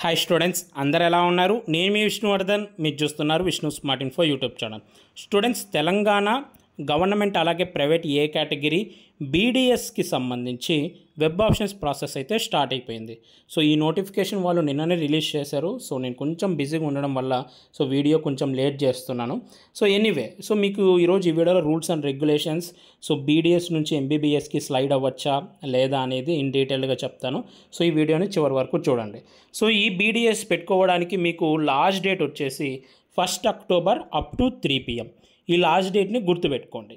hi students అందరు ఎలా ఉన్నారు నేను మీ విష్ణువర్ధన్ మీరు చూస్తున్నారు Vishnu smart info YouTube channel students Telangana government అలాగే ప్రైవేట్ ఏ కేటగిరీ బీడీఎస్కి సంబంధించి వెబ్ ఆప్షన్స్ ప్రాసెస్ అయితే స్టార్ట్ అయిపోయింది సో ఈ నోటిఫికేషన్ వాళ్ళు నిన్ననే రిలీజ్ చేశారు సో నేను కొంచెం బిజీగా ఉండడం వల్ల సో వీడియో కొంచెం లేట్ చేస్తున్నాను సో ఎనీవే సో మీకు ఈరోజు ఈ వీడియోలో rules and regulations so BDS నుంచి ఎంబీబీఎస్కి స్లైడ్ అవ్వచ్చా లేదా అనేది ఇన్ డీటెయిల్గా చెప్తాను సో ఈ వీడియోని చివరి వరకు చూడండి సో ఈ బీడీఎస్ పెట్టుకోవడానికి మీకు లాస్ట్ డేట్ వచ్చేసి first October up to three PM ఈ లాస్ట్ డేట్ని గుర్తుపెట్టుకోండి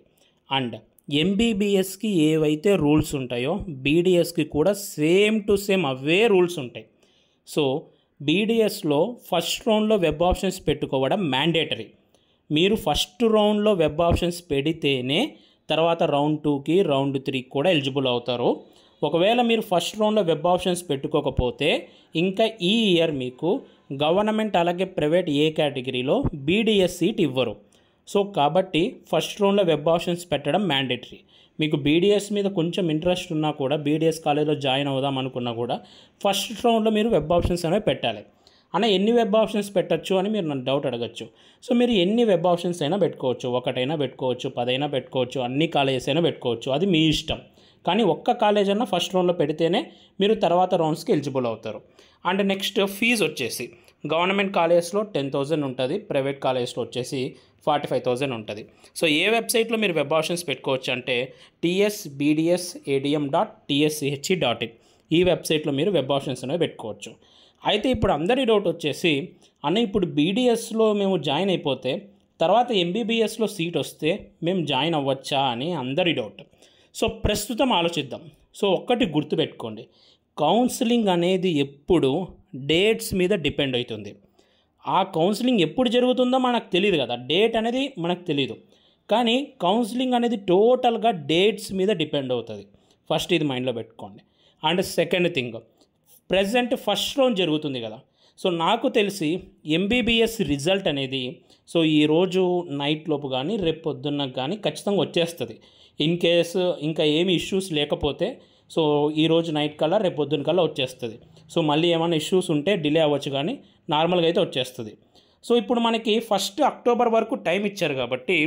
అండ్ ఎంబీబీఎస్కి ఏవైతే రూల్స్ ఉంటాయో బీడిఎస్కి కూడా సేమ్ టు సేమ్ అవే రూల్స్ ఉంటాయి సో బీడిఎస్లో ఫస్ట్ రౌండ్లో వెబ్ ఆప్షన్స్ పెట్టుకోవడం మ్యాండేటరీ మీరు ఫస్ట్ రౌండ్లో వెబ్ ఆప్షన్స్ పెడితేనే తర్వాత రౌండ్ టూకి రౌండ్ త్రీకి కూడా ఎలిజిబుల్ అవుతారు ఒకవేళ మీరు ఫస్ట్ రౌండ్లో వెబ్ ఆప్షన్స్ పెట్టుకోకపోతే ఇంకా ఈ ఇయర్ మీకు గవర్నమెంట్ అలాగే ప్రైవేట్ ఏ కేటగిరీలో బీడిఎస్ సీట్ ఇవ్వరు సో కాబట్టి ఫస్ట్ రౌండ్లో వెబ్ ఆప్షన్స్ పెట్టడం మ్యాండేటరీ మీకు బీడిఎస్ మీద కొంచెం ఇంట్రెస్ట్ ఉన్నా కూడా బీడీఎస్ కాలేజ్లో జాయిన్ అవుదాం అనుకున్నా కూడా ఫస్ట్ రౌండ్లో మీరు వెబ్ ఆప్షన్స్ అనేవి పెట్టాలి అన్న ఎన్ని వెబ్ ఆప్షన్స్ పెట్టచ్చు అని మీరు నన్ను డౌట్ అడగచ్చు సో మీరు ఎన్ని వెబ్ ఆప్షన్స్ అయినా పెట్టుకోవచ్చు ఒకటైనా పెట్టుకోవచ్చు పదైనా పెట్టుకోవచ్చు అన్ని కాలేజెస్ అయినా పెట్టుకోవచ్చు అది మీ ఇష్టం కానీ ఒక్క కాలేజ్ అన్న ఫస్ట్ రౌండ్లో పెడితేనే మీరు తర్వాత రౌండ్స్కి ఎలిజిబుల్ అవుతారు అండ్ నెక్స్ట్ ఫీజు వచ్చేసి గవర్నమెంట్ కాలేజెస్లో టెన్ థౌజండ్ ఉంటుంది ప్రైవేట్ కాలేజెస్లో వచ్చేసి ఫార్టీ ఫైవ్ థౌజండ్ ఉంటుంది సో ఏ వెబ్సైట్లో మీరు వెబ్ ఆప్షన్స్ పెట్టుకోవచ్చు అంటే TS BDS ADM dot TSCHE dot in ఈ వెబ్సైట్లో మీరు వెబ్ ఆప్షన్స్ అనేవి పెట్టుకోవచ్చు అయితే ఇప్పుడు అందరి డౌట్ వచ్చేసి అన్న ఇప్పుడు బీడిఎస్లో మేము జాయిన్ అయిపోతే తర్వాత ఎంబీబీఎస్లో సీట్ వస్తే మేము జాయిన్ అవ్వచ్చా అని అందరి డౌట్ సో ప్రస్తుతం ఆలోచిద్దాం సో ఒక్కటి గుర్తుపెట్టుకోండి కౌన్సిలింగ్ అనేది ఎప్పుడు డేట్స్ మీద డిపెండ్ అవుతుంది ఆ కౌన్సిలింగ్ ఎప్పుడు జరుగుతుందో మనకు తెలియదు కదా డేట్ అనేది మనకు తెలియదు కానీ కౌన్సిలింగ్ అనేది టోటల్గా డేట్స్ మీద డిపెండ్ అవుతుంది ఫస్ట్ ఇది మైండ్లో పెట్టుకోండి and second thing present first round జరుగుతుంది కదా సో నాకు తెలిసి ఎంబీబీఎస్ రిజల్ట్ అనేది సో ఈరోజు నైట్ లోపు కానీ రేపు పొద్దున్న కానీ ఖచ్చితంగా వచ్చేస్తుంది ఇన్ కేస్ ఇంకా ఏమి ఇష్యూస్ లేకపోతే సో ఈరోజు నైట్ కల్లా రేపు పొద్దున్న కల్లా వచ్చేస్తుంది సో మళ్ళీ ఏమైనా ఇష్యూస్ ఉంటే డిలే అవ్వచ్చు కానీ నార్మల్గా అయితే వచ్చేస్తుంది సో ఇప్పుడు మనకి ఫస్ట్ అక్టోబర్ వరకు టైం ఇచ్చారు కాబట్టి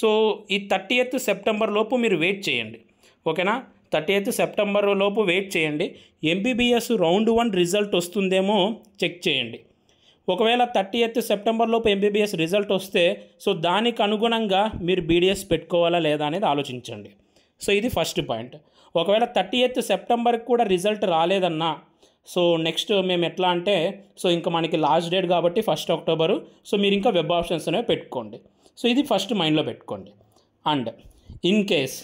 సో ఈ థర్టీ ఎయిత్ సెప్టెంబర్ లోపు మీరు వెయిట్ చేయండి ఓకేనా థర్టీ ఎయిత్ సెప్టెంబర్ లోపు వెయిట్ చేయండి ఎంబీబీఎస్ రౌండ్ వన్ రిజల్ట్ వస్తుందేమో చెక్ చేయండి ఒకవేళ థర్టీ ఎయిత్ సెప్టెంబర్ లోపు ఎంబీబీఎస్ రిజల్ట్ వస్తే సో దానికి అనుగుణంగా మీరు బీడీఎస్ పెట్టుకోవాలా లేదా అనేది ఆలోచించండి సో ఇది ఫస్ట్ పాయింట్ ఒకవేళ థర్టీ ఎయిత్ సెప్టెంబర్కి కూడా రిజల్ట్ రాలేదన్నా సో నెక్స్ట్ మేము ఎట్లా అంటే సో ఇంకా మనకి లాస్ట్ డేట్ కాబట్టి ఫస్ట్ అక్టోబరు సో మీరు ఇంకా వెబ్ ఆప్షన్స్ అనేవి పెట్టుకోండి సో ఇది ఫస్ట్ మైండ్లో పెట్టుకోండి అండ్ ఇన్ కేస్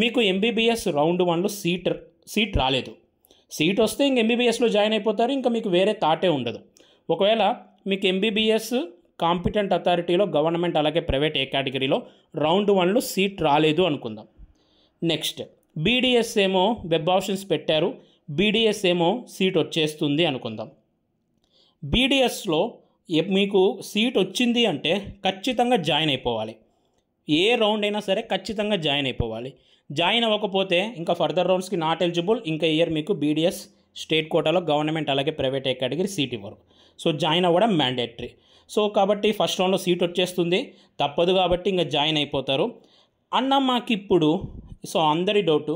మీకు ఎంబీబీఎస్ రౌండ్ వన్లో సీట్ సీట్ రాలేదు సీట్ వస్తే ఇంక ఎంబీబీఎస్లో జాయిన్ అయిపోతారు ఇంకా మీకు వేరే తాటే ఉండదు ఒకవేళ మీకు ఎంబీబీఎస్ కాంపిటెంట్ అథారిటీలో గవర్నమెంట్ అలాగే ప్రైవేట్ ఏ కేటగిరీలో రౌండ్ వన్లో సీట్ రాలేదు అనుకుందాం నెక్స్ట్ బీడీఎస్ ఏమో వెబ్ ఆప్షన్స్ పెట్టారు బీడిఎస్ ఏమో సీట్ వచ్చేస్తుంది అనుకుందాం బీడిఎస్లో మీకు సీట్ వచ్చింది అంటే ఖచ్చితంగా జాయిన్ అయిపోవాలి ఏ రౌండ్ అయినా సరే ఖచ్చితంగా జాయిన్ అయిపోవాలి జాయిన్ అవ్వకపోతే ఇంకా ఫర్దర్ రౌండ్స్కి నాట్ ఎలిజిబుల్ ఇంకా ఇయర్ మీకు బీడిఎస్ స్టేట్ కోటాలో గవర్నమెంట్ అలాగే ప్రైవేట్ కేటగిరీ సీట్ ఇవ్వరు సో జాయిన్ అవ్వడం మ్యాండేటరీ సో కాబట్టి ఫస్ట్ రౌండ్లో సీట్ వచ్చేస్తుంది తప్పదు కాబట్టి ఇంకా జాయిన్ అయిపోతారు అన్న మాకు ఇప్పుడు సో అందరి డౌటు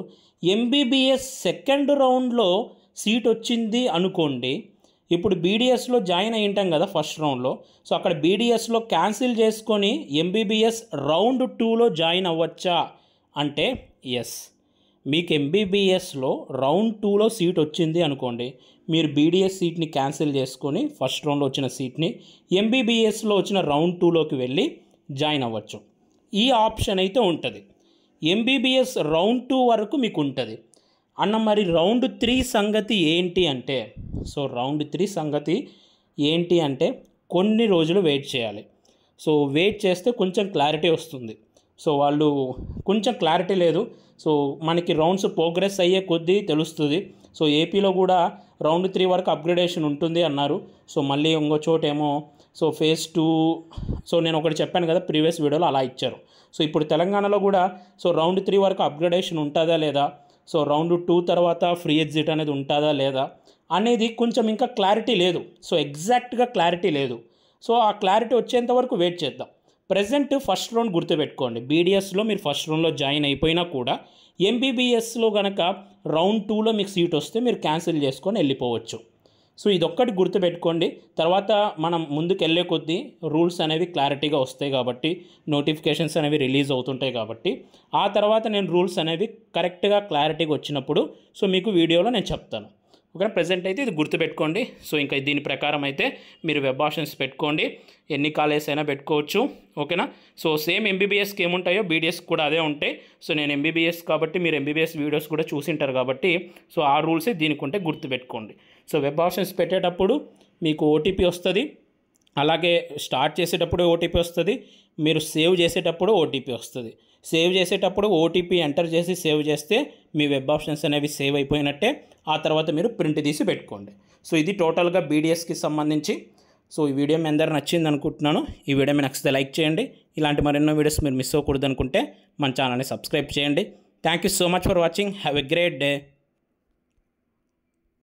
ఎంబీబీఎస్ సెకండ్ రౌండ్లో సీట్ వచ్చింది అనుకోండి ఇప్పుడు బీడీఎస్లో జాయిన్ అయ్యింటాం కదా ఫస్ట్ రౌండ్లో సో అక్కడ బీడీఎస్లో క్యాన్సిల్ చేసుకొని ఎంబీబీఎస్ రౌండ్ టూలో జాయిన్ అవ్వచ్చా అంటే ఎస్ మీకు ఎంబీబీఎస్లో రౌండ్ టూలో సీట్ వచ్చింది అనుకోండి మీరు బీడీఎస్ సీట్ని క్యాన్సిల్ చేసుకొని ఫస్ట్ రౌండ్లో వచ్చిన సీట్ని ఎంబీబీఎస్లో వచ్చిన రౌండ్ టూలోకి వెళ్ళి జాయిన్ అవ్వచ్చు ఈ ఆప్షన్ అయితే ఉంటుంది ఎంబీబీఎస్ రౌండ్ టూ వరకు మీకు ఉంటుంది అన్న మరి రౌండ్ త్రీ సంగతి ఏంటి అంటే సో రౌండ్ త్రీ సంగతి ఏంటి అంటే కొన్ని రోజులు వెయిట్ చేయాలి సో వెయిట్ చేస్తే కొంచెం క్లారిటీ వస్తుంది సో వాళ్ళు కొంచెం క్లారిటీ లేదు సో మనకి రౌండ్స్ ప్రోగ్రెస్ అయ్యే కొద్దీ తెలుస్తుంది సో ఏపీలో కూడా రౌండ్ త్రీ వరకు అప్గ్రేడేషన్ ఉంటుంది అన్నారు సో మళ్ళీ ఇంకో చోటేమో సో ఫేజ్ టూ సో నేను ఒకటి చెప్పాను కదా ప్రీవియస్ వీడియోలో అలా ఇచ్చారు సో ఇప్పుడు తెలంగాణలో కూడా సో రౌండ్ త్రీ వరకు అప్గ్రేడేషన్ ఉంటుందా లేదా సో రౌండ్ టూ తర్వాత ఫ్రీ ఎగ్జిట్ అనేది ఉంటుందా లేదా అనేది కొంచెం ఇంకా క్లారిటీ లేదు సో ఎగ్జాక్ట్గా క్లారిటీ లేదు సో ఆ క్లారిటీ వచ్చేంత వరకు వెయిట్ చేద్దాం ప్రజెంట్ ఫస్ట్ రౌండ్ గుర్తుపెట్టుకోండి బీడిఎస్లో మీరు ఫస్ట్ రౌండ్లో జాయిన్ అయిపోయినా కూడా ఎంబీబీఎస్లో కనుక రౌండ్ టూలో మీకు సీట్ వస్తే మీరు క్యాన్సిల్ చేసుకొని వెళ్ళిపోవచ్చు సో ఇదొక్కటి గుర్తుపెట్టుకోండి తర్వాత మనం ముందుకెళ్ళే కొద్దీ రూల్స్ అనేవి క్లారిటీగా వస్తాయి కాబట్టి నోటిఫికేషన్స్ అనేవి రిలీజ్ అవుతుంటాయి కాబట్టి ఆ తర్వాత నేను రూల్స్ అనేవి కరెక్ట్గా క్లారిటీగా వచ్చినప్పుడు సో మీకు వీడియోలో నేను చెప్తాను ఓకేనా ప్రజెంట్ అయితే ఇది గుర్తుపెట్టుకోండి సో ఇంకా దీని ప్రకారం అయితే మీరు వెబ్ ఆప్షన్స్ పెట్టుకోండి ఎన్ని కాలేజెస్ అయినా పెట్టుకోవచ్చు ఓకేనా సో సేమ్ ఎంబీబీఎస్కి ఏముంటాయో బీడీఎస్ కూడా అదే ఉంటాయి సో నేను ఎంబీబీఎస్ కాబట్టి మీరు ఎంబీబీఎస్ వీడియోస్ కూడా చూసింటారు కాబట్టి సో ఆ రూల్సే దీనికి ఉంటే గుర్తుపెట్టుకోండి సో వెబ్ ఆప్షన్స్ పెట్టేటప్పుడు మీకు ఓటీపీ వస్తుంది అలాగే స్టార్ట్ చేసేటప్పుడు ఓటీపీ వస్తుంది మీరు సేవ్ చేసేటప్పుడు ఓటీపీ వస్తుంది సేవ్ చేసేటప్పుడు ఓటీపీ ఎంటర్ చేసి సేవ్ చేస్తే మీ వెబ్ ఆప్షన్స్ అనేవి సేవ్ అయిపోయినట్టే ఆ తర్వాత మీరు ప్రింట్ తీసి పెట్టుకోండి సో ఇది టోటల్గా బీడిఎస్కి సంబంధించి సో ఈ వీడియో మీ అందరూ నచ్చింది అనుకుంటున్నాను ఈ వీడియో మీ నచ్చితే లైక్ చేయండి ఇలాంటి మరెన్నో వీడియోస్ మీరు మిస్ అవ్వకూడదు అనుకుంటే మన ఛానల్ని సబ్స్క్రైబ్ చేయండి thank you so much for watching have a great day